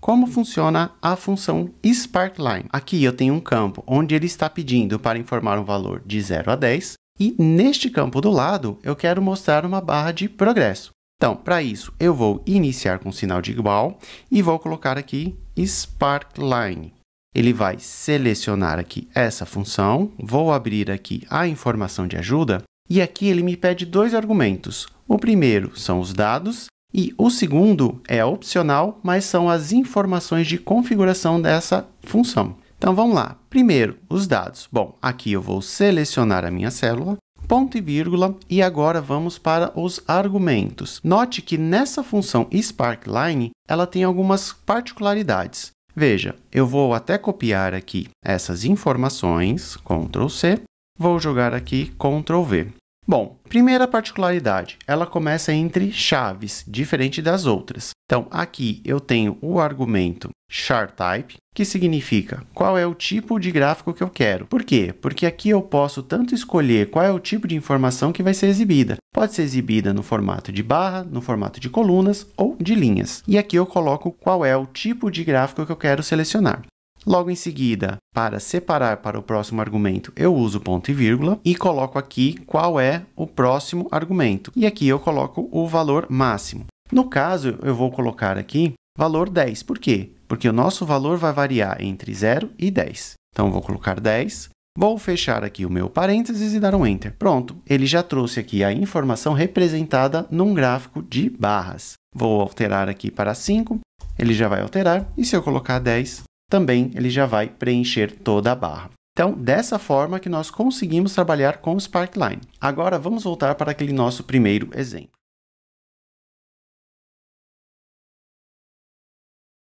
como funciona a função sparkline. Aqui eu tenho um campo onde ele está pedindo para informar um valor de 0 a 10, e neste campo do lado eu quero mostrar uma barra de progresso. Então, para isso, eu vou iniciar com o sinal de igual e vou colocar aqui sparkline. Ele vai selecionar aqui essa função, vou abrir aqui a informação de ajuda, e aqui ele me pede dois argumentos. O primeiro são os dados e o segundo é opcional, mas são as informações de configuração dessa função. Então vamos lá. Primeiro, os dados. Bom, aqui eu vou selecionar a minha célula, ponto e vírgula, e agora vamos para os argumentos. Note que nessa função sparkline, ela tem algumas particularidades. Veja, eu vou até copiar aqui essas informações, Ctrl+C, vou jogar aqui Ctrl+V. Bom, primeira particularidade, ela começa entre chaves, diferente das outras. Então, aqui eu tenho o argumento char-type, que significa qual é o tipo de gráfico que eu quero. Por quê? Porque aqui eu posso tanto escolher qual é o tipo de informação que vai ser exibida. Pode ser exibida no formato de barra, no formato de colunas ou de linhas. E aqui eu coloco qual é o tipo de gráfico que eu quero selecionar. Logo em seguida, para separar para o próximo argumento, eu uso ponto e vírgula e coloco aqui qual é o próximo argumento. E aqui eu coloco o valor máximo. No caso, eu vou colocar aqui valor 10. Por quê? Porque o nosso valor vai variar entre 0 e 10. Então, vou colocar 10. Vou fechar aqui o meu parênteses e dar um Enter. Pronto, ele já trouxe aqui a informação representada num gráfico de barras. Vou alterar aqui para 5, ele já vai alterar. E se eu colocar 10, também ele já vai preencher toda a barra. Então, dessa forma que nós conseguimos trabalhar com o Sparkline. Agora, vamos voltar para aquele nosso primeiro exemplo.